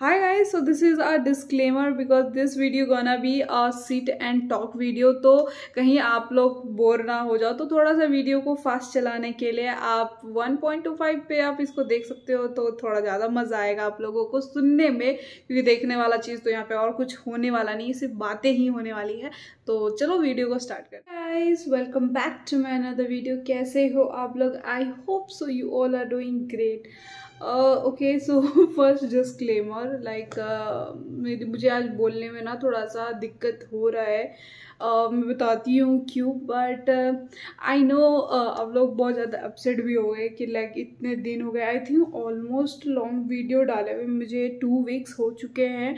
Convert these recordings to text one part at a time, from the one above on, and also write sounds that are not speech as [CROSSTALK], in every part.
High guys so this is our disclaimer because this video gonna be a sit and talk video तो कहीं आप लोग bore ना हो जाओ तो थोड़ा सा वीडियो को फास्ट चलाने के लिए आप 1.25 पे आप इसको देख सकते हो तो थोड़ा ज़्यादा मज़ा आएगा आप लोगों को सुनने में क्योंकि देखने वाला चीज़ तो यहाँ पे और कुछ होने वाला नहीं सिर्फ बातें ही होने वाली है तो चलो वीडियो को स्टार्ट कर guys welcome back to my another video कैसे हो आप लोग I hope so you all are doing great okay so first disclaimer like मेरी मुझे आज बोलने में ना थोड़ा सा दिक्कत हो रहा है uh, मैं बताती हूँ क्यों बट आई नो आप लोग बहुत ज़्यादा अपसेट भी हो गए कि लाइक इतने दिन हो गए I think almost long video डाले हुए मुझे टू वीक्स हो चुके हैं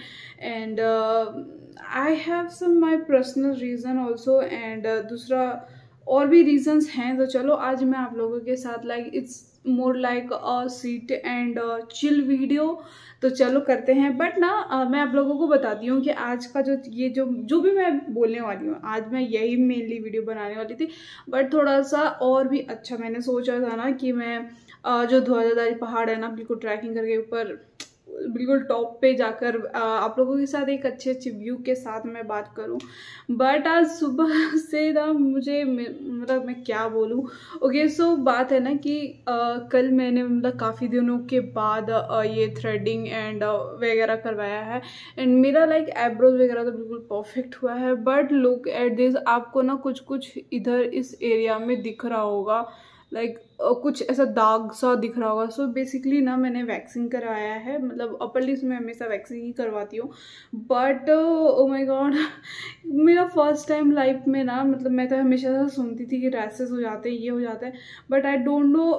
and I have some my personal reason also and दूसरा और भी रीज़न्स हैं तो चलो आज मैं आप लोगों के साथ like like, it's more like sit and chill video तो चलो करते हैं बट ना आ, मैं आप लोगों को बताती हूँ कि आज का जो ये जो जो भी मैं बोलने वाली हूँ आज मैं यही मेनली वीडियो बनाने वाली थी बट थोड़ा सा और भी अच्छा मैंने सोचा था ना कि मैं आ, जो ध्वजाधारी पहाड़ है ना बिल्कुल ट्रैकिंग करके ऊपर बिल्कुल टॉप पे जाकर आप लोगों के साथ एक अच्छे अच्छे व्यू के साथ मैं बात करूं बट आज सुबह [LAUGHS] से ना मुझे मतलब मैं क्या बोलूं ओके okay, सो so बात है ना कि आ, कल मैंने मतलब काफ़ी दिनों के बाद आ, ये थ्रेडिंग एंड वगैरह करवाया है एंड मेरा लाइक एब्रोज वगैरह तो बिल्कुल परफेक्ट हुआ है बट लुक एट दिस आपको ना कुछ कुछ इधर इस एरिया में दिख रहा होगा लाइक like, uh, कुछ ऐसा दाग सा दिख रहा होगा सो बेसिकली ना मैंने वैक्सिंग करवाया है मतलब अपर मैं हमेशा वैक्सिंग ही करवाती हूँ बट ओ माय गॉड मेरा फर्स्ट टाइम लाइफ में ना मतलब मैं तो हमेशा से सुनती थी कि रैसेस हो जाते हैं ये हो जाता है बट आई डोंट नो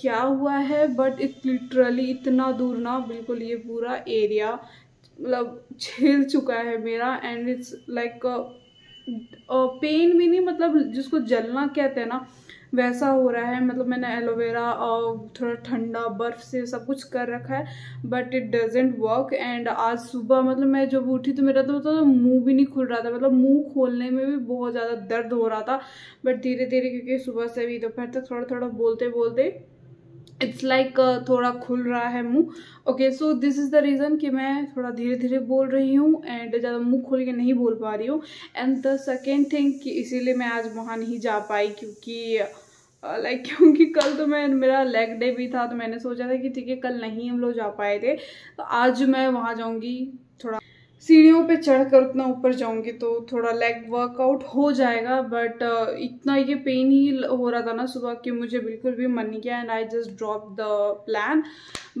क्या हुआ है बट इट लिटरली इतना दूर ना बिल्कुल ये पूरा एरिया मतलब छेल चुका है मेरा एंड इट्स लाइक पेन भी नहीं मतलब जिसको जलना कहते हैं ना वैसा हो रहा है मतलब मैंने एलोवेरा और थोड़ा ठंडा बर्फ़ से सब कुछ कर रखा है but it doesn't work and आज सुबह मतलब मैं जब उठी तो मेरा तो मतलब तो मुंह भी नहीं खुल रहा था मतलब मुंह खोलने में भी बहुत ज़्यादा दर्द हो रहा था बट धीरे धीरे क्योंकि सुबह से भी दोपहर तक थोड़ा थोड़ा बोलते बोलते इट्स लाइक like, uh, थोड़ा खुल रहा है मुंह okay so this is the reason कि मैं थोड़ा धीरे धीरे बोल रही हूँ एंड ज़्यादा मुंह खोल के नहीं बोल पा रही हूँ एंड द सेकेंड थिंग कि इसीलिए मैं आज वहाँ नहीं जा पाई क्योंकि लाइक uh, like, [LAUGHS] क्योंकि कल तो मैं मेरा लेग डे भी था तो मैंने सोचा था कि ठीक है कल नहीं हम लोग जा पाए थे तो आज मैं वहाँ जाऊँगी थोड़ा सीढ़ियों पे चढ़कर उतना ऊपर जाऊंगी तो थोड़ा लेग वर्कआउट हो जाएगा बट uh, इतना ये पेन ही हो रहा था ना सुबह कि मुझे बिल्कुल भी मन नहीं किया and I just drop the plan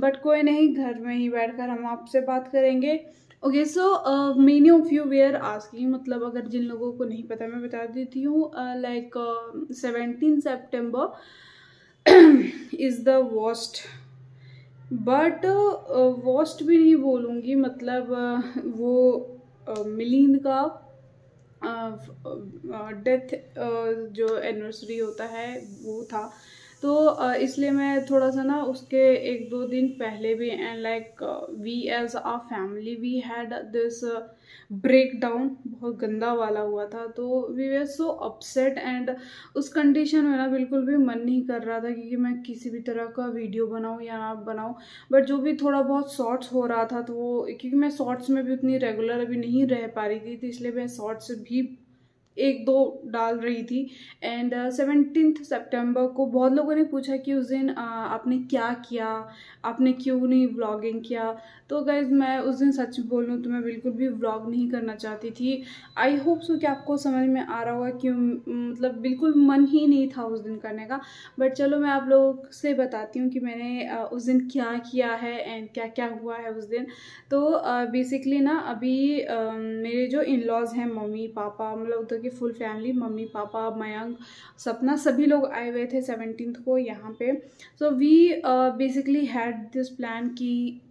but कोई नहीं घर में ही बैठकर हम आपसे बात करेंगे okay so many of you were asking मतलब अगर जिन लोगों को नहीं पता मैं बता देती हूँ like seventeen September is the worst but worst uh, भी नहीं बोलूँगी मतलब uh, वो uh, मिलिंद का डेथ जो एनिवर्सरी होता है वो था तो इसलिए मैं थोड़ा सा ना उसके एक दो दिन पहले भी and like we as a family we had this break down बहुत गंदा वाला हुआ था तो we were so upset and उस कंडीशन में ना बिल्कुल भी मन नहीं कर रहा था क्योंकि मैं किसी भी तरह का वीडियो बनाऊँ या ना बनाऊँ बट जो भी थोड़ा बहुत शॉर्ट्स हो रहा था तो वो क्योंकि मैं शॉर्ट्स में भी उतनी रेगुलर अभी नहीं रह पा रही थी तो इसलिए मैं शॉर्ट्स भी एक दो डाल रही थी एंड सेवनटीन सेप्टेम्बर को बहुत लोगों ने पूछा कि उस दिन uh, आपने क्या किया आपने क्यों नहीं व्लॉगिंग किया तो गैज़ मैं उस दिन सच बोलूँ तो मैं बिल्कुल भी व्लॉग नहीं करना चाहती थी आई होप सो कि आपको समझ में आ रहा होगा कि मतलब बिल्कुल मन ही नहीं था उस दिन करने का बट चलो मैं आप लोग से बताती हूँ कि मैंने uh, उस दिन क्या किया है एंड क्या क्या हुआ है उस दिन तो बेसिकली uh, ना अभी um, मेरे जो इन लॉज हैं मम्मी पापा मतलब उधर की full family mummy papa Mayank सपना सभी लोग आए हुए थे सेवनटीन को यहाँ पे so we basically had this plan कि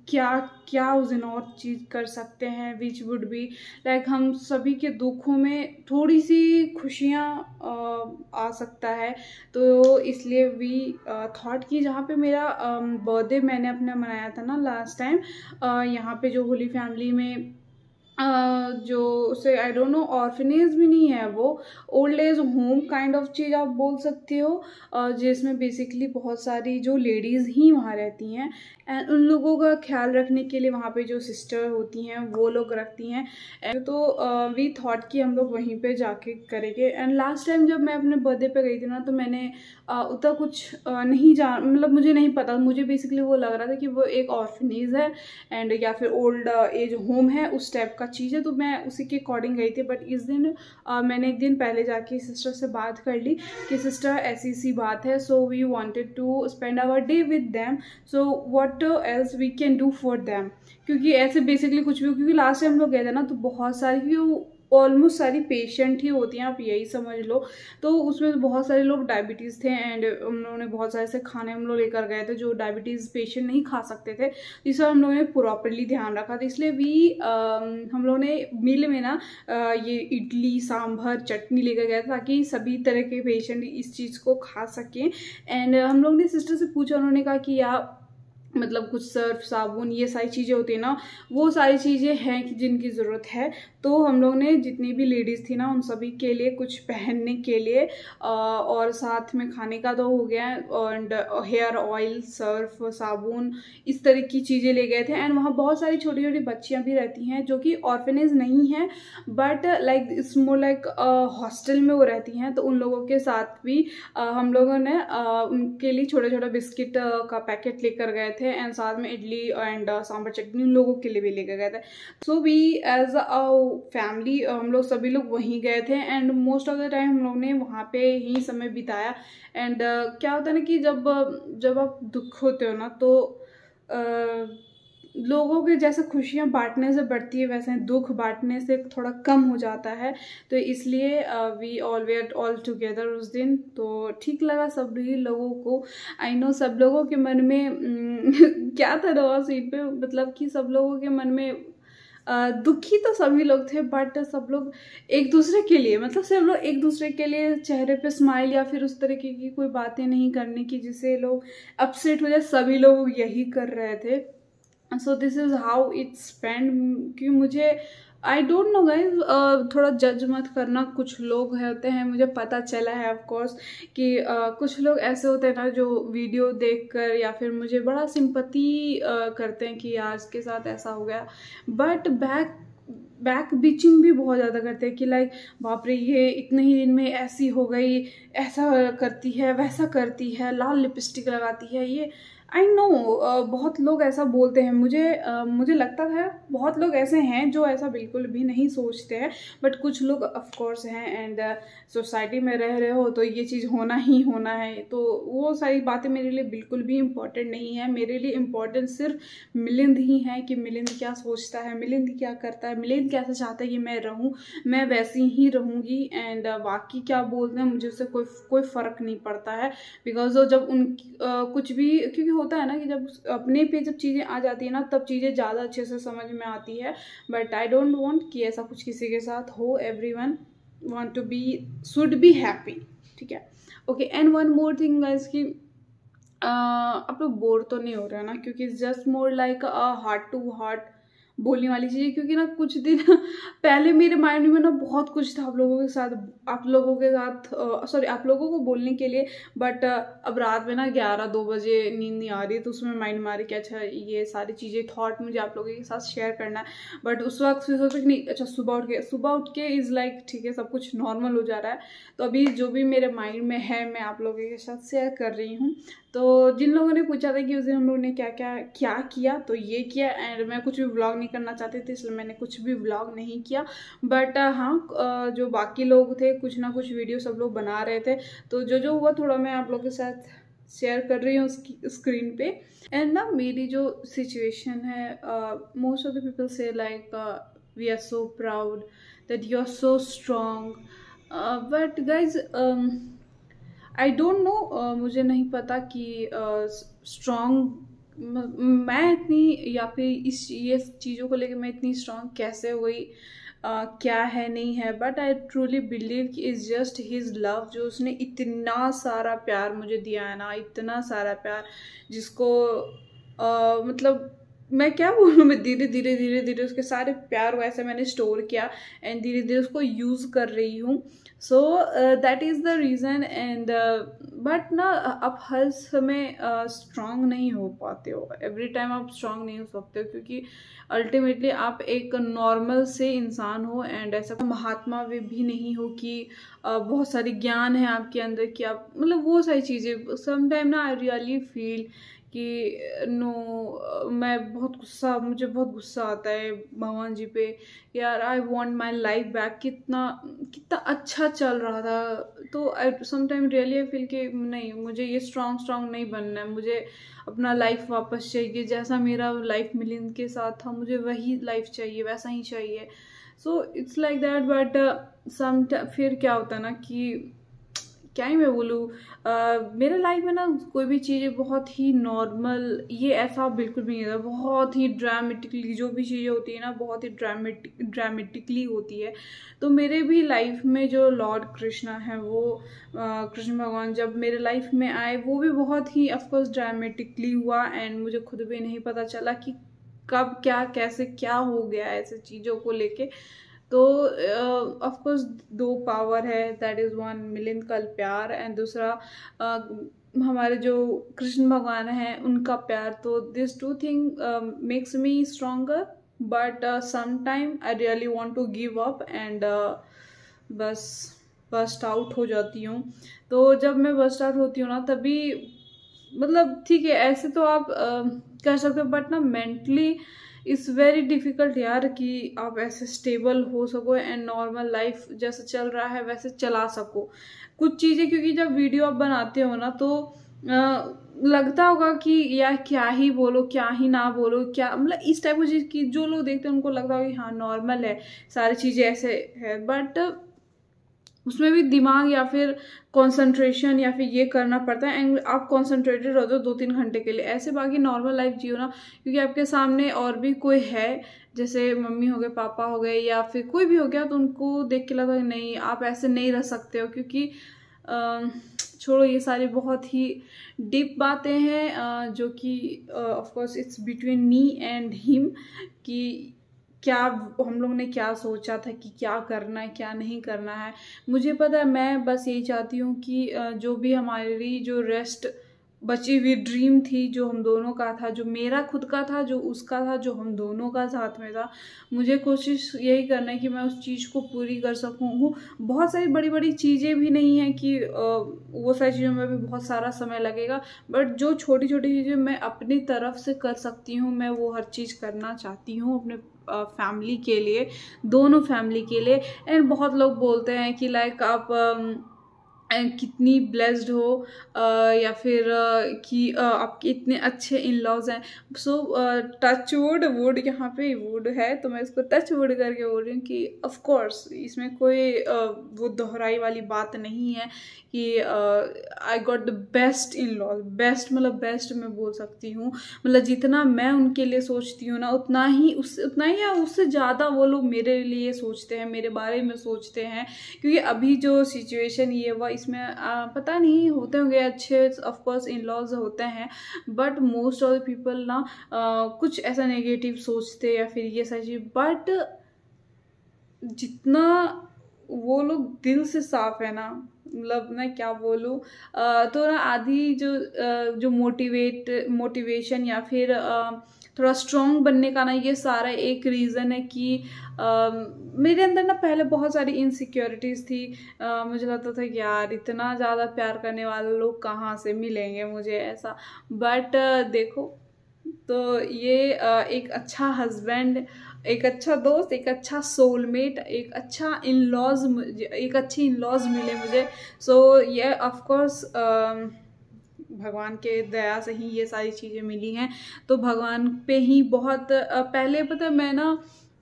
क्या क्या उस दिन और चीज़ कर सकते हैं विच वुड बी लाइक हम सभी के दुखों में थोड़ी सी खुशियाँ uh, आ सकता है तो इसलिए वी थाट uh, कि जहाँ पे मेरा बर्थडे um, uh, मैंने अपना मनाया था ना लास्ट टाइम uh, यहाँ पे जो होली फैमिली में जो से आई डोंट नो ऑर्फिनेज भी नहीं है वो old age home kind of चीज़ आप बोल सकते हो जिसमें बेसिकली बहुत सारी जो लेडीज़ ही वहाँ रहती हैं एंड उन लोगों का ख्याल रखने के लिए वहाँ पे जो सिस्टर होती हैं वो लोग रखती हैं तो वी थॉट कि हम लोग वहीं पे जाके करेंगे एंड लास्ट टाइम जब मैं अपने बर्थडे पे गई थी ना तो मैंने उतना कुछ नहीं जान मतलब मुझे नहीं पता मुझे बेसिकली वो लग रहा था कि वो एक ऑर्फनेज है एंड या फिर ओल्ड एज होम है उस टाइप का चीज़ है तो मैं उसी के अकॉर्डिंग गई थी बट इस दिन मैंने एक दिन पहले जाके सिस्टर से बात कर ली कि सिस्टर ऐसी सी बात है so we wanted to spend our day with them so what what else we can do for them क्योंकि ऐसे बेसिकली कुछ भी क्योंकि लास्ट टाइम हम लोग गए थे ना तो बहुत सारी क्योंकि ऑलमोस्ट सारी पेशेंट ही होती हैं आप यही समझ लो तो उसमें तो बहुत सारे लोग डायबिटीज़ थे एंड उन्होंने बहुत सारे ऐसे खाने हम लोग लेकर गए थे जो डायबिटीज़ पेशेंट नहीं खा सकते थे इस बार हम लोगों ने प्रॉपरली ध्यान रखा था इसलिए भी आ, um, हम लोगों ने मिल में ना आ, uh, ये इडली सांभर चटनी लेकर गया था ताकि सभी तरह के पेशेंट इस चीज़ को खा सकें एंड हम लोग ने सिस्टर से पूछा उन्होंने कहा कि आप मतलब कुछ सर्फ साबुन ये सारी चीज़ें होती है ना वो सारी चीज़ें हैं कि जिनकी ज़रूरत है तो हम लोग ने जितनी भी लेडीज़ थी ना उन सभी के लिए कुछ पहनने के लिए और साथ में खाने का तो हो गया एंड हेयर ऑयल सर्फ साबुन इस तरह की चीज़ें ले गए थे एंड वहाँ बहुत सारी छोटी छोटी बच्चियाँ भी रहती हैं जो कि ऑर्फेनेज नहीं हैं but like it's more like hostel में वो रहती हैं तो उन लोगों के साथ भी uh, हम लोगों ने uh, उनके लिए छोटे छोटे बिस्किट uh, का पैकेट लेकर गए थे थे एंड साथ में इडली एंड uh, सांभर चटनी उन लोगों के लिए भी लेकर गए थे so we as a family हम लोग सभी लोग वहीं गए थे and most of the time हम लोग ने वहाँ पे ही समय बिताया एंड uh, क्या होता है ना कि जब जब आप दुख होते हो ना तो uh, लोगों के जैसे खुशियाँ बांटने से बढ़ती है वैसे दुख बांटने से थोड़ा कम हो जाता है तो इसलिए we all were all together उस दिन तो ठीक लगा सब ही लोगों को आई नो सब लोगों के मन में [LAUGHS] क्या था दवा सीट पे मतलब कि सब लोगों के मन में दुखी तो सभी लोग थे बट सब लोग एक दूसरे के लिए मतलब सब लोग एक दूसरे के लिए चेहरे पे स्माइल या फिर उस तरीके की कोई बातें नहीं करने की जिससे लोग अपसेट हो जाए सभी लोग यही कर रहे थे so this is how it's spend कि मुझे आई डोंट नो गाइज थोड़ा जज मत करना कुछ लोग होते हैं मुझे पता चला है ऑफकोर्स कि uh, कुछ लोग ऐसे होते हैं ना जो वीडियो देख कर या फिर मुझे बड़ा सिंपति uh, करते हैं कि यार इसके साथ ऐसा हो गया बट बैक बैक बीचिंग भी बहुत ज़्यादा करते हैं कि लाइक बाप रे ये इतने ही दिन में ऐसी हो गई ऐसा करती है वैसा करती है लाल लिपस्टिक लगाती है ये आई नो uh, बहुत लोग ऐसा बोलते हैं मुझे uh, मुझे लगता था बहुत लोग ऐसे हैं जो ऐसा बिल्कुल भी नहीं सोचते हैं बट कुछ लोग ऑफकोर्स हैं एंड सोसाइटी में रह रहे हो तो ये चीज़ होना ही होना है तो वो सारी बातें मेरे लिए बिल्कुल भी इम्पॉर्टेंट नहीं है मेरे लिए इम्पॉर्टेंट सिर्फ मिलिंद ही है कि मिलिंद क्या सोचता है मिलिंद क्या करता है मिलिंद कैसे चाहता है कि मैं रहूँ मैं वैसी ही रहूँगी एंड बाकी क्या बोलते हैं मुझे उससे कोई कोई फ़र्क नहीं पड़ता है बिकॉज जब उन uh, कुछ भी क्योंकि होता है ना कि जब अपने पे जब चीज़ें आ जाती है ना तब चीज़ें ज़्यादा अच्छे से समझ में आती है बट आई डोंट वॉन्ट कि ऐसा कुछ किसी के साथ हो everyone want to be should be happy ठीक है okay and one more thing guys कि आप लोग बोर तो नहीं हो रहे ना क्योंकि just more like a heart to heart बोलने वाली चीज़ें क्योंकि ना कुछ दिन [LAUGHS] पहले मेरे माइंड में ना बहुत कुछ था आप लोगों के साथ आप लोगों के साथ सॉरी आप लोगों को बोलने के लिए बट अब रात में ना ग्यारह दो बजे नींद नहीं आ रही है तो उसमें माइंड रही कि अच्छा ये सारी चीज़ें थॉट मुझे आप लोगों के साथ शेयर करना है बट उस वक्त फिर सोच नहीं अच्छा सुबह उठ के सुबह उठ के इज़ लाइक ठीक है सब कुछ नॉर्मल हो जा रहा है तो अभी जो भी मेरे माइंड में है मैं आप लोगों के साथ शेयर कर रही हूँ तो जिन लोगों ने पूछा था कि उस दिन हम लोगों ने क्या क्या क्या किया तो ये किया एंड मैं कुछ भी व्लॉग नहीं करना चाहती थी इसलिए मैंने कुछ भी व्लॉग नहीं किया बट हाँ जो बाकी लोग थे कुछ ना कुछ वीडियो सब लोग बना रहे थे तो जो जो हुआ थोड़ा मैं आप लोग के साथ शेयर कर रही हूँ उसकी स्क्रीन पे एंड ना मेरी जो सिचुएशन है मोस्ट ऑफ द पीपल से like we are so proud that you are so strong but guys I don't know मुझे नहीं पता कि स्ट्रॉन्ग uh, मैं इतनी या फिर इस ये चीज़ों को लेकर मैं इतनी स्ट्रांग कैसे हुई uh, क्या है नहीं है बट आई ट्रूली बिलीव कि इज़ जस्ट हिज लव जो उसने इतना सारा प्यार मुझे दिया है ना इतना सारा प्यार जिसको uh, मतलब मैं क्या बोलूँ मैं धीरे धीरे धीरे धीरे उसके सारे प्यार को ऐसे मैंने स्टोर किया एंड धीरे धीरे उसको यूज़ कर रही हूँ so uh, that is the reason and uh, but ना आप हर समय स्ट्रांग नहीं हो पाते हो एवरी टाइम आप स्ट्रांग नहीं हो सकते हो क्योंकि अल्टीमेटली आप एक नॉर्मल से इंसान हो एंड ऐसा महात्मा वे भी नहीं हो कि बहुत सारी ज्ञान है आपके अंदर कि आप मतलब वो सारी चीज़ें समटाइम ना आई रियली फील कि नो मैं बहुत गुस्सा मुझे बहुत गुस्सा आता है भगवान जी पे यार I want my life back कितना कितना अच्छा चल रहा था तो I sometime really I feel कि नहीं मुझे ये स्ट्रांग स्ट्रांग नहीं बनना है मुझे अपना लाइफ वापस चाहिए जैसा मेरा लाइफ मिलिंद के साथ था मुझे वही लाइफ चाहिए वैसा ही चाहिए so it's like that but some फिर क्या होता है ना कि क्या ही मैं बोलूँ मेरे लाइफ में ना कोई भी चीज़ें बहुत ही नॉर्मल ये ऐसा बिल्कुल भी नहीं था बहुत ही ड्रामेटिकली जो भी चीज़ें होती है ना बहुत ही ड्रामेटिक ड्रामेटिकली होती है तो मेरे भी लाइफ में जो लॉर्ड कृष्णा है वो कृष्ण भगवान जब मेरे लाइफ में आए वो भी बहुत ही ऑफकोर्स ड्रामेटिकली हुआ एंड मुझे खुद भी नहीं पता चला कि कब क्या कैसे क्या हो गया ऐसे चीज़ों को लेके तो ऑफ uh, कोर्स दो पावर है दैट इज़ वन मिलिंद कल प्यार एंड दूसरा uh, हमारे जो कृष्ण भगवान हैं उनका प्यार तो this two thing makes me stronger but sometime I really want to give up and बस बस्ट आउट हो जाती हूँ तो जब मैं बस्ट आउट होती हूँ ना तभी मतलब ठीक है ऐसे तो आप uh, कर सकते हो बट ना मेंटली इट्स वेरी डिफ़िकल्ट यार कि आप ऐसे स्टेबल हो सको एंड नॉर्मल लाइफ जैसे चल रहा है वैसे चला सको कुछ चीज़ें क्योंकि जब वीडियो आप बनाते हो ना तो आ, लगता होगा कि यार क्या ही बोलो क्या ही ना बोलो क्या मतलब इस टाइप की चीज़ की जो लोग देखते हैं उनको लगता होगा कि हाँ नॉर्मल है सारी चीज़ें ऐसे है बट उसमें भी दिमाग या फिर कंसंट्रेशन या फिर ये करना पड़ता है एंड आप कंसंट्रेटेड रहते हो दो तीन घंटे के लिए ऐसे बाकी नॉर्मल लाइफ जियो ना क्योंकि आपके सामने और भी कोई है जैसे मम्मी हो गए पापा हो गए या फिर कोई भी हो गया तो उनको देख के लगा नहीं आप ऐसे नहीं रह सकते हो क्योंकि छोड़ो ये सारी बहुत ही डीप बातें हैं जो कि of course it's between me and him कि क्या हम लोग ने क्या सोचा था कि क्या करना है क्या नहीं करना है मुझे पता है मैं बस यही चाहती हूँ कि जो भी हमारी जो रेस्ट बची हुई ड्रीम थी जो हम दोनों का था जो मेरा खुद का था जो उसका था जो हम दोनों का साथ में था मुझे कोशिश यही करना है कि मैं उस चीज़ को पूरी कर सकूँ बहुत सारी बड़ी बड़ी चीज़ें भी नहीं हैं कि वो सारी चीज़ों में भी बहुत सारा समय लगेगा बट जो छोटी छोटी चीज़ें मैं अपनी तरफ से कर सकती हूँ मैं वो हर चीज़ करना चाहती हूँ अपने फैमिली के लिए दोनों फैमिली के लिए एंड बहुत लोग बोलते हैं कि लाइक आप कितनी ब्लेस्ड हो या फिर कि आपके इतने अच्छे इन लॉज हैं सो टच वुड वुड यहाँ पे वुड है तो मैं इसको टच वुड करके बोल रही हूँ कि ऑफकोर्स इसमें कोई वो दोहराई वाली बात नहीं है कि I got the best in laws best मतलब बेस्ट मैं बोल सकती हूँ मतलब जितना मैं उनके लिए सोचती हूँ ना उतना ही उस उतना ही या उससे ज़्यादा वो लोग मेरे लिए सोचते हैं मेरे बारे में सोचते हैं क्योंकि अभी जो सिचुएशन ये हुआ इसमें आ, पता नहीं होते होंगे अच्छे ऑफकोर्स इन लॉज होते हैं but most of the people ना आ, कुछ ऐसा नेगेटिव सोचते या फिर ये सारी बट जितना वो लोग दिल से साफ है ना मतलब मैं क्या बोलूँ तो ना आधी जो जो मोटिवेट मोटिवेशन या फिर आ, थोड़ा स्ट्रॉन्ग बनने का ना ये सारा एक रीज़न है कि आ, मेरे अंदर ना पहले बहुत सारी इनसिक्योरिटीज़ थी आ, मुझे लगता था कि यार इतना ज़्यादा प्यार करने वाले लोग कहाँ से मिलेंगे मुझे ऐसा बट देखो तो ये एक अच्छा हस्बैंड एक अच्छा दोस्त एक अच्छा सोलमेट एक अच्छा इन लॉज एक अच्छी इन लॉज मिले मुझे सो so, ये ऑफकोर्स भगवान के दया से ही ये सारी चीज़ें मिली हैं तो भगवान पे ही बहुत पहले पता मैं ना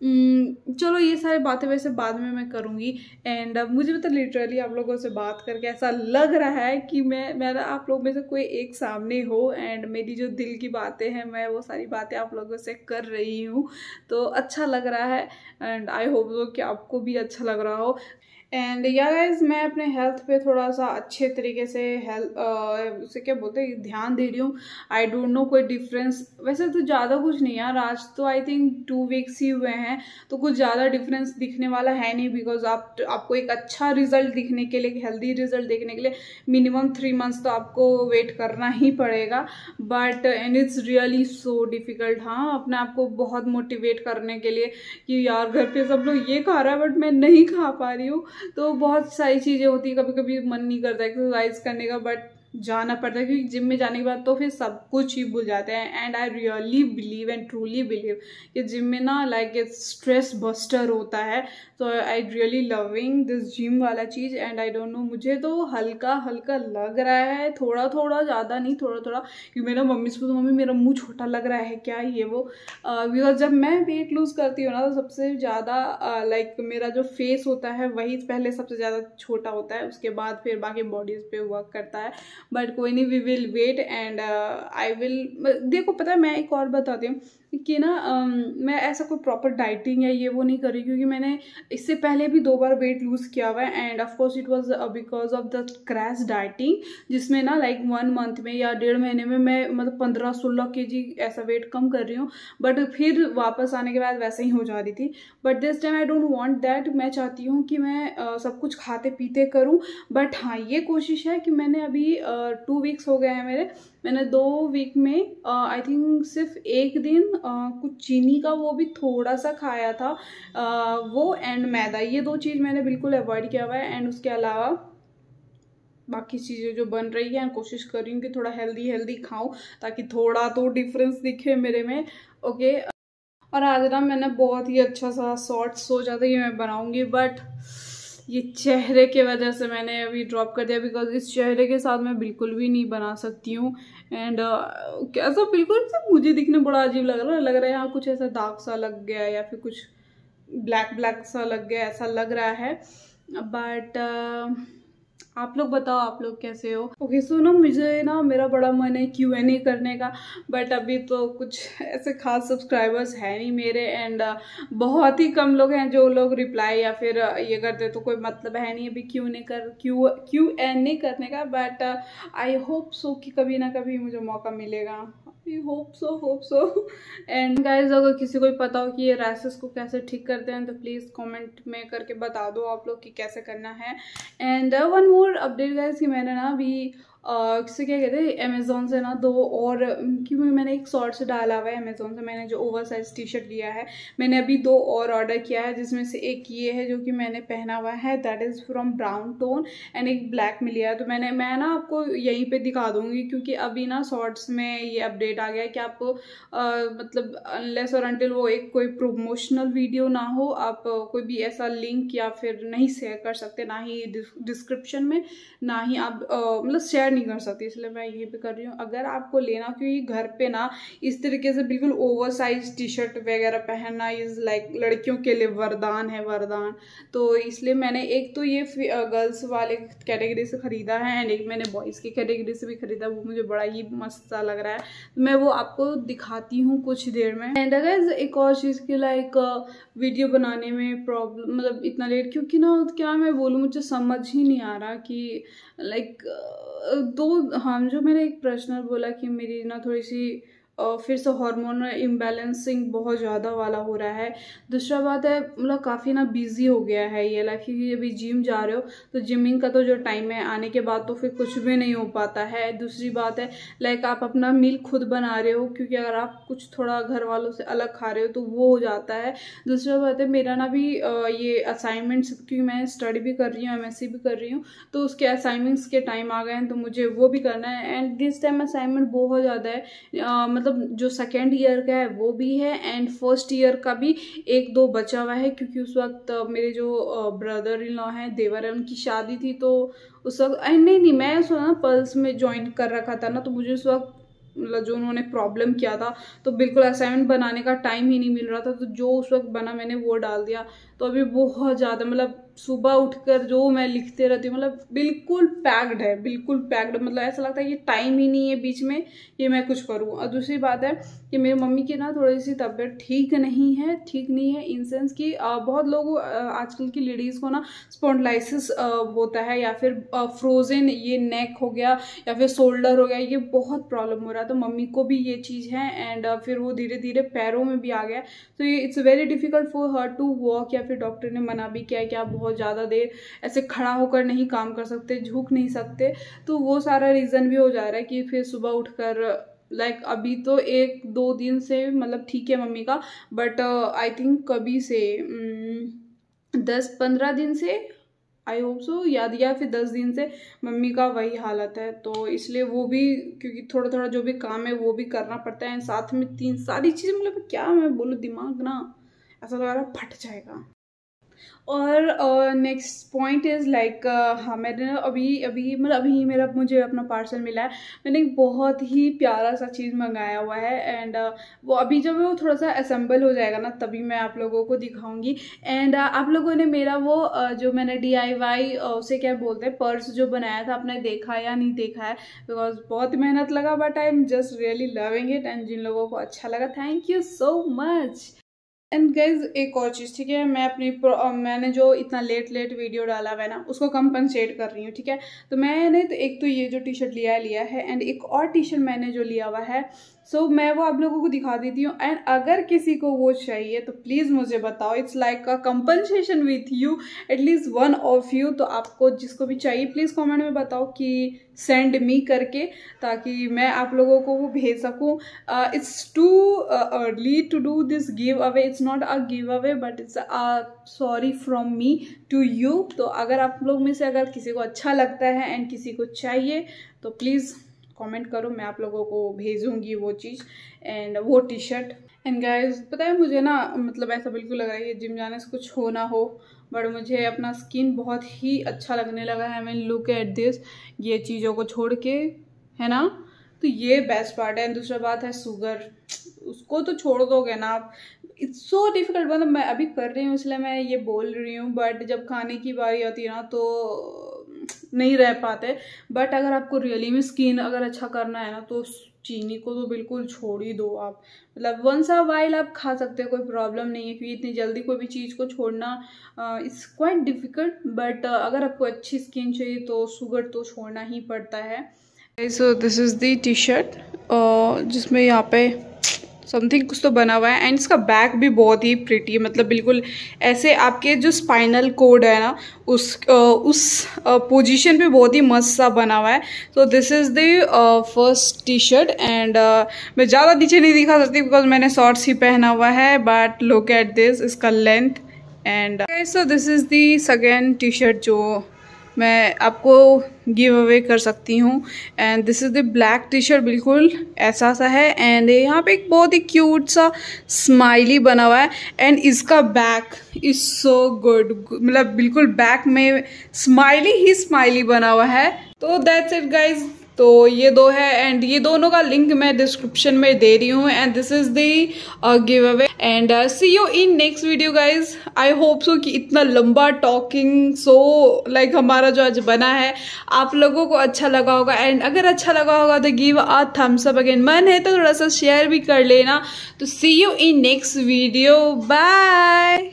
चलो ये सारी बातें वैसे बाद में मैं करूँगी एंड uh, मुझे पता लिटरली आप लोगों से बात करके ऐसा लग रहा है कि मैं मेरा आप लोग में से कोई एक सामने हो एंड मेरी जो दिल की बातें हैं मैं वो सारी बातें आप लोगों से कर रही हूँ तो अच्छा लग रहा है एंड आई होप कि आपको भी अच्छा लग रहा हो एंड या गाइज मैं अपने हेल्थ पे थोड़ा सा अच्छे तरीके से हेल्थ उसे क्या बोलते हैं ध्यान दे रही हूँ आई डोंट नो कोई डिफरेंस वैसे तो ज़्यादा कुछ नहीं यार आज तो आई थिंक टू वीक्स ही हुए हैं तो कुछ ज़्यादा डिफरेंस दिखने वाला है नहीं बिकॉज आप आपको एक अच्छा रिजल्ट दिखने के लिए एक हेल्दी रिजल्ट देखने के लिए मिनिमम थ्री मंथ्स तो आपको वेट करना ही पड़ेगा but and it's really so difficult हाँ अपने आप को बहुत मोटिवेट करने के लिए कि यार घर पर सब लोग ये खा रहा है बट मैं नहीं खा पा रही हूँ तो बहुत सारी चीज़ें होती हैं कभी कभी मन नहीं करता एक्सरसाइज करने का बट जाना पड़ता है क्योंकि जिम में जाने के बाद तो फिर सब कुछ ही भूल जाते हैं and I really believe and truly believe कि जिम में ना लाइक इट्स स्ट्रेस बस्टर होता है तो I really loving this gym वाला चीज़ एंड आई डोंट नो मुझे तो हल्का हल्का लग रहा है थोड़ा थोड़ा ज़्यादा नहीं थोड़ा थोड़ा क्योंकि मेरा मम्मी से पूछो मम्मी मेरा मुँह छोटा लग रहा है क्या ये वो बिकॉज uh, जब मैं वेट लूज़ करती हूँ ना तो सबसे ज़्यादा लाइक uh, like, मेरा जो फेस होता है वही पहले सबसे ज़्यादा छोटा होता है उसके बाद फिर बाकी बॉडीज़ पर वर्क करता है बट कोई नहीं we will wait and I will देखो पता है मैं एक और बताती हूँ कि ना um, मैं ऐसा कोई प्रॉपर डाइटिंग या ये वो नहीं कर रही क्योंकि मैंने इससे पहले भी दो बार वेट लूज़ किया हुआ है and of course it was because of the crash dieting जिसमें ना लाइक वन मंथ में या डेढ़ महीने में मैं मतलब पंद्रह सोलह के जी ऐसा वेट कम कर रही हूँ बट फिर वापस आने के बाद वैसे ही हो जा रही थी but this time I don't want that मैं चाहती हूँ कि मैं uh, सब कुछ खाते पीते करूँ बट हाँ ये कोशिश है कि मैंने अभी uh, टू वीक्स हो गए हैं मेरे मैंने दो वीक में आई थिंक सिर्फ एक दिन आ, कुछ चीनी का वो भी थोड़ा सा खाया था आ, वो एंड मैदा ये दो चीज़ मैंने बिल्कुल अवॉइड किया हुआ है एंड उसके अलावा बाकी चीज़ें जो बन रही हैं कोशिश कर रही हूँ कि थोड़ा हेल्दी हेल्दी खाऊं ताकि थोड़ा तो डिफरेंस दिखे मेरे में ओके और आज ना मैंने बहुत ही अच्छा सा शॉर्ट सोचा था कि मैं बनाऊँगी बट ये चेहरे के वजह से मैंने अभी ड्रॉप कर दिया बिकॉज इस चेहरे के साथ मैं बिल्कुल भी नहीं बना सकती हूँ एंड uh, कैसा बिल्कुल से मुझे दिखने बड़ा अजीब लग रहा है लग रहा है यहाँ कुछ ऐसा दाग सा लग गया या फिर कुछ ब्लैक ब्लैक सा लग गया ऐसा लग रहा है बट आप लोग बताओ आप लोग कैसे हो ओके सो ना मुझे ना मेरा बड़ा मन है क्यू एन ए करने का बट अभी तो कुछ ऐसे खास सब्सक्राइबर्स हैं नहीं मेरे एंड uh, बहुत ही कम लोग हैं जो लोग रिप्लाई या फिर uh, ये करते तो कोई मतलब है नहीं अभी क्यों नहीं कर क्यू क्यू एन ए करने का बट आई होप सो कि कभी ना कभी मुझे मौका मिलेगा hope so hope so and guys अगर किसी को भी पता हो कि ये रैसेस को कैसे ठीक करते हैं तो प्लीज़ कमेंट में करके बता दो आप लोग कि कैसे करना है and one more update guys कि मैंने ना अभी उससे क्या कहते हैं अमेज़ोन से ना दो और क्योंकि मैंने एक शॉर्ट से डाला हुआ है अमेज़ोन से मैंने जो ओवर साइज टी शर्ट लिया है मैंने अभी दो और ऑर्डर किया है जिसमें से एक ये है जो कि मैंने पहना हुआ है that is from brown tone and एक ब्लैक में लिया है तो मैंने मैं ना आपको यहीं पर दिखा दूँगी क्योंकि अभी ना शॉर्ट्स में ये अपडेट आ गया है कि आप आ, मतलब अनलेस और अनटिल वो एक कोई प्रोमोशनल वीडियो ना हो आप कोई भी ऐसा लिंक या फिर नहीं शेयर कर सकते ना ही डिस्क्रिप्शन में ना ही आप मतलब शेयर नहीं कर सकती इसलिए मैं ये भी कर रही हूँ अगर आपको लेना क्योंकि घर पे ना इस तरीके से बिल्कुल ओवर साइज टी शर्ट वगैरह पहनना इज़ लाइक लड़कियों के लिए वरदान है वरदान तो इसलिए मैंने एक तो ये गर्ल्स वाले कैटेगरी से ख़रीदा है एंड एक मैंने बॉयज़ की कैटेगरी से भी ख़रीदा वो मुझे बड़ा ही मस्त सा लग रहा है तो मैं वो आपको दिखाती हूँ कुछ देर में एंड अगर एक और चीज़ की लाइक वीडियो बनाने में प्रॉब्लम मतलब इतना लेट क्योंकि ना क्या मैं बोलूँ मुझे समझ ही नहीं आ रहा कि लाइक दो हाँ जो मेरा एक प्रश्न बोला कि मेरी ना थोड़ी सी फिर से हॉर्मोन इम्बेलेंसिंग बहुत ज़्यादा वाला हो रहा है दूसरा बात है मतलब काफ़ी ना बिजी हो गया है ये लाइफ क्योंकि अभी जिम जा रहे हो तो जिमिंग का तो जो टाइम है आने के बाद तो फिर कुछ भी नहीं हो पाता है दूसरी बात है लाइक आप अपना मील खुद बना रहे हो क्योंकि अगर आप कुछ थोड़ा घर वालों से अलग खा रहे हो तो वो हो जाता है दूसरा बात है मेरा ना भी ये असाइनमेंट्स क्योंकि मैं स्टडी भी कर रही हूँ एम भी कर रही हूँ तो उसके असाइनमेंट्स के टाइम आ गए हैं तो मुझे वो भी करना है एंड दिस टाइम असाइनमेंट बहुत ज़्यादा है मतलब मतलब जो सेकेंड ईयर का है वो भी है एंड फर्स्ट ईयर का भी एक दो बचा हुआ है क्योंकि उस वक्त मेरे जो ब्रदर इन लॉ हैं देवर है उनकी शादी थी तो उस वक्त नहीं नहीं मैं उस ना पल्स में ज्वाइन कर रखा था ना तो मुझे उस वक्त मतलब जो उन्होंने प्रॉब्लम किया था तो बिल्कुल असाइनमेंट बनाने का टाइम ही नहीं मिल रहा था तो जो उस वक्त बना मैंने वो डाल दिया तो अभी बहुत ज़्यादा मतलब सुबह उठकर जो मैं लिखते रहती हूँ मतलब बिल्कुल पैक्ड है बिल्कुल पैक्ड मतलब ऐसा लगता है ये टाइम ही नहीं है बीच में ये मैं कुछ करूँ और दूसरी बात है कि मेरी मम्मी की ना थोड़ी सी तबीयत ठीक नहीं है ठीक नहीं है इन सेंस कि बहुत लोग आजकल की लेडीज़ को ना स्पॉन्डलाइसिस होता है या फिर फ्रोजन ये नेक हो गया या फिर शोल्डर हो गया ये बहुत प्रॉब्लम हो रहा है तो मम्मी को भी ये चीज़ है एंड फिर वो धीरे धीरे पैरों में भी आ गया तो it's very difficult for her to walk या फिर डॉक्टर ने मना भी किया कि आप बहुत ज़्यादा देर ऐसे खड़ा होकर नहीं काम कर सकते झुक नहीं सकते तो वो सारा रीज़न भी हो जा रहा है कि फिर सुबह उठकर लाइक like, अभी तो एक दो दिन से मतलब ठीक है मम्मी का बट आई थिंक कभी से mm, दस पंद्रह दिन से आई होप सो याद या फिर दस दिन से मम्मी का वही हालत है तो इसलिए वो भी क्योंकि थोड़ा थोड़ा जो भी काम है वो भी करना पड़ता है साथ में तीन सारी चीज़ें मतलब क्या मैं बोलूँ दिमाग ना ऐसा लग रहा फट जाएगा और नेक्स्ट पॉइंट इज़ लाइक हाँ मैंने अभी अभी मतलब अभी ही मेरा मुझे अपना पार्सल मिला है मैंने एक बहुत ही प्यारा सा चीज़ मंगाया हुआ है एंड uh, वो अभी जब वो थोड़ा सा असम्बल हो जाएगा ना तभी मैं आप लोगों को दिखाऊंगी एंड uh, आप लोगों ने मेरा वो uh, जो मैंने डी आई uh, उसे क्या बोलते हैं पर्स जो बनाया था आपने देखा या नहीं देखा है बिकॉज बहुत मेहनत लगा but I am just really loving it and जिन लोगों को अच्छा लगा thank you so much and guys एक और चीज़ ठीक है मैं अपनी मैंने जो इतना लेट लेट वीडियो डाला हुआ है ना उसको कंपनसेट कर रही हूँ ठीक है तो मैंने तो एक तो ये जो टी शर्ट लिया लिया है एंड एक और टी शर्ट मैंने जो लिया हुआ है सो so, मैं वो आप लोगों को दिखा देती हूँ एंड अगर किसी को वो चाहिए तो प्लीज़ मुझे बताओ it's like a compensation with you at least one of you तो आपको जिसको भी चाहिए प्लीज़ कमेंट में बताओ कि सेंड मी करके ताकि मैं आप लोगों को वो भेज सकूँ it's too early to do this giveaway it's not a giveaway but it's sorry from me to you तो अगर आप लोग में से अगर किसी को अच्छा लगता है एंड किसी को चाहिए तो प्लीज़ कमेंट करो मैं आप लोगों को भेजूंगी वो चीज़ एंड वो टी शर्ट एंड गाइस पता है मुझे ना मतलब ऐसा बिल्कुल लग रहा है कि जिम जाने से कुछ हो ना हो बट मुझे अपना स्किन बहुत ही अच्छा लगने लगा है मैं लुक एट दिस ये चीज़ों को छोड़ के है ना तो ये बेस्ट पार्ट है दूसरा बात है शुगर उसको तो छोड़ दोगे ना आप इट्स सो डिफ़िकल्ट मतलब मैं अभी कर रही हूँ इसलिए मैं ये बोल रही हूँ बट जब खाने की बारी आती है ना तो नहीं रह पाते बट अगर आपको रियली में स्किन अगर अच्छा करना है ना तो चीनी को तो बिल्कुल छोड़ ही दो आप मतलब वंस अ वाइल आप खा सकते हैं कोई प्रॉब्लम नहीं है क्योंकि इतनी जल्दी कोई भी चीज़ को छोड़ना इट्स क्वाइट डिफ़िकल्ट बट अगर आपको अच्छी स्किन चाहिए तो शुगर तो छोड़ना ही पड़ता है so this is the T shirt जिसमें यहाँ पे समथिंग कुछ तो बना हुआ है एंड इसका बैक भी बहुत ही प्रिटी है मतलब बिल्कुल ऐसे आपके जो स्पाइनल कोड है ना उस आ, उस पोजीशन पे बहुत ही मस्त सा बना हुआ है तो this is the first T shirt and मैं ज़्यादा नीचे नहीं दिखा सकती बिकॉज मैंने शॉर्ट्स ही पहना हुआ है बट लुक एट दिस इसका length and so this is the second T shirt जो मैं आपको गिव अवे कर सकती हूँ and this is the black T shirt बिल्कुल ऐसा सा है एंड यहाँ पे एक बहुत ही क्यूट सा स्माइली बना हुआ है एंड इसका बैक इज़ सो गुड मतलब बिल्कुल बैक में स्माइली ही स्माइली बना हुआ है तो दैट्स इट गाइज तो ये दो है एंड ये दोनों का लिंक मैं डिस्क्रिप्शन में दे रही हूँ and this is the giveaway and see you in next video guys I hope so कि इतना लंबा टॉकिंग सो लाइक हमारा जो आज बना है आप लोगों को अच्छा लगा होगा एंड अगर अच्छा लगा होगा तो give a thumbs up again मन है तो थोड़ा सा शेयर भी कर लेना तो see you in next video bye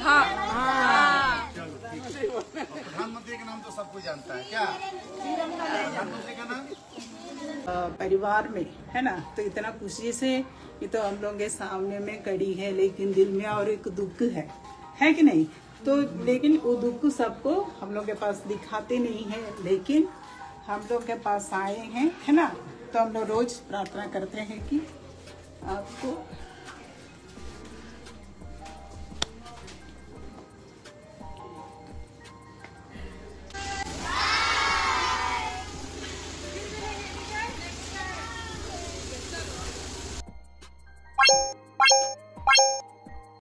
हाँ। प्रधानमंत्री नाम तो जानता है क्या परिवार में है ना तो इतना खुशी से ये तो हम लोग के सामने में कड़ी है लेकिन दिल में और एक दुख है है कि नहीं तो लेकिन वो दुख सबको हम लोग के पास दिखाते नहीं है लेकिन हम लोग के पास आए हैं है ना तो हम लोग रोज प्रार्थना करते हैं कि आपको